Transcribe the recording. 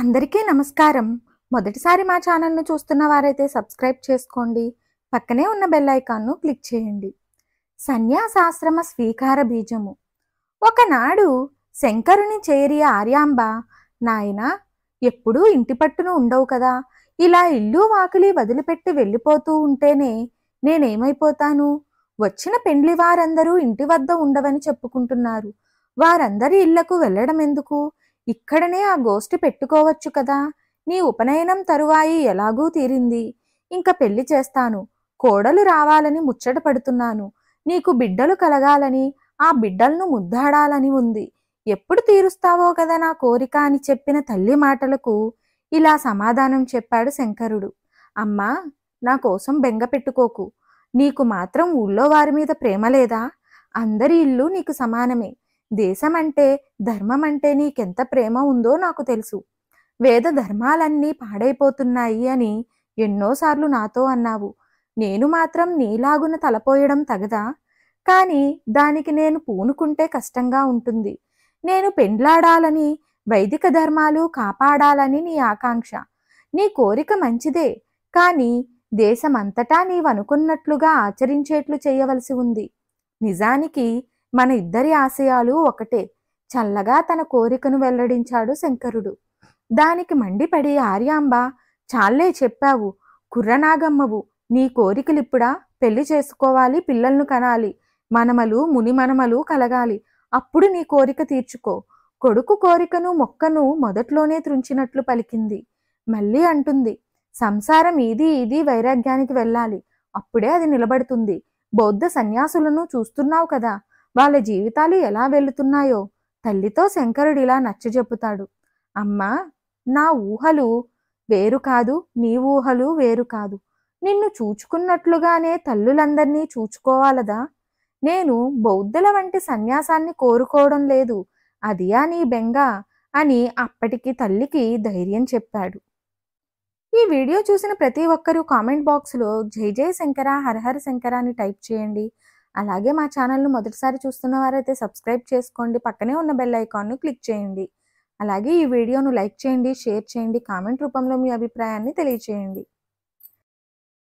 అందరికీ నమస్కారం మొదటిసారి మా ఛానల్ను చూస్తున్న వారైతే సబ్స్క్రైబ్ చేసుకోండి పక్కనే ఉన్న బెల్ ఐకాన్ను క్లిక్ చేయండి సన్యాసాశ్రమ స్వీకార బీజము ఒకనాడు శంకరుని చేరి ఆర్యాంబ నాయన ఎప్పుడూ ఇంటి పట్టును ఉండవు కదా ఇలా ఇల్లు వాకిలి వదిలిపెట్టి వెళ్ళిపోతూ ఉంటేనే నేనేమైపోతాను వచ్చిన పెండ్లి వారందరూ ఇంటి వద్ద ఉండవని చెప్పుకుంటున్నారు వారందరి ఇళ్లకు వెళ్ళడం ఎందుకు ఇక్కడనే ఆ గోష్ఠి పెట్టుకోవచ్చు కదా నీ ఉపనయనం తరువాయి ఎలాగూ తీరింది ఇంక పెళ్లి చేస్తాను కోడలు రావాలని ముచ్చట పడుతున్నాను నీకు బిడ్డలు కలగాలని ఆ బిడ్డలను ముద్దాడాలని ఉంది ఎప్పుడు తీరుస్తావో కదా నా కోరిక అని చెప్పిన తల్లి మాటలకు ఇలా సమాధానం చెప్పాడు శంకరుడు అమ్మా నా కోసం బెంగ పెట్టుకోకు నీకు మాత్రం ఊళ్ళో వారి మీద ప్రేమ లేదా అందరి ఇల్లు నీకు సమానమే దేశం అంటే ధర్మం అంటే నీకెంత ప్రేమ ఉందో నాకు తెలుసు వేద ధర్మాలన్నీ పాడైపోతున్నాయి అని ఎన్నోసార్లు నాతో అన్నావు నేను మాత్రం నీలాగున తలపోయడం తగదా కానీ దానికి నేను పూనుకుంటే కష్టంగా ఉంటుంది నేను పెండ్లాడాలని వైదిక ధర్మాలు కాపాడాలని నీ ఆకాంక్ష నీ కోరిక మంచిదే కానీ దేశమంతటా నీవనుకున్నట్లుగా ఆచరించేట్లు చేయవలసి ఉంది నిజానికి మన ఇద్దరి ఆశయాలు ఒకటే చల్లగా తన కోరికను వెల్లడించాడు శంకరుడు దానికి మండిపడి ఆర్యాంబ చాలే చెప్పావు కుర్రనాగమ్మవు నీ కోరికలిప్పుడా పెళ్లి చేసుకోవాలి పిల్లలను కనాలి మనమలు ముని మనమలు కలగాలి అప్పుడు నీ కోరిక తీర్చుకో కొడుకు కోరికను మొక్కను మొదట్లోనే త్రుంచినట్లు పలికింది మళ్ళీ అంటుంది సంసారం ఇది ఇది వైరాగ్యానికి వెళ్ళాలి అప్పుడే అది నిలబడుతుంది బౌద్ధ సన్యాసులను చూస్తున్నావు కదా వాళ్ళ జీవితాలు ఎలా వెళుతున్నాయో తల్లితో శంకరుడు ఇలా నచ్చజెప్పుతాడు అమ్మా నా ఊహలు వేరు కాదు నీ ఊహలు వేరు కాదు నిన్ను చూచుకున్నట్లుగానే తల్లులందరినీ చూచుకోవాలదా నేను బౌద్ధుల వంటి సన్యాసాన్ని కోరుకోవడం లేదు అదియా నీ బెంగ అని అప్పటికి తల్లికి ధైర్యం చెప్పాడు ఈ వీడియో చూసిన ప్రతి ఒక్కరూ కామెంట్ బాక్స్లో జై జయ శంకర హరహర శంకర అని టైప్ చేయండి అలాగే మా ఛానల్ను మొదటిసారి చూస్తున్న వారైతే సబ్స్క్రైబ్ చేసుకోండి పక్కనే ఉన్న బెల్ ఐకాన్ను క్లిక్ చేయండి అలాగే ఈ వీడియోను లైక్ చేయండి షేర్ చేయండి కామెంట్ రూపంలో మీ అభిప్రాయాన్ని తెలియచేయండి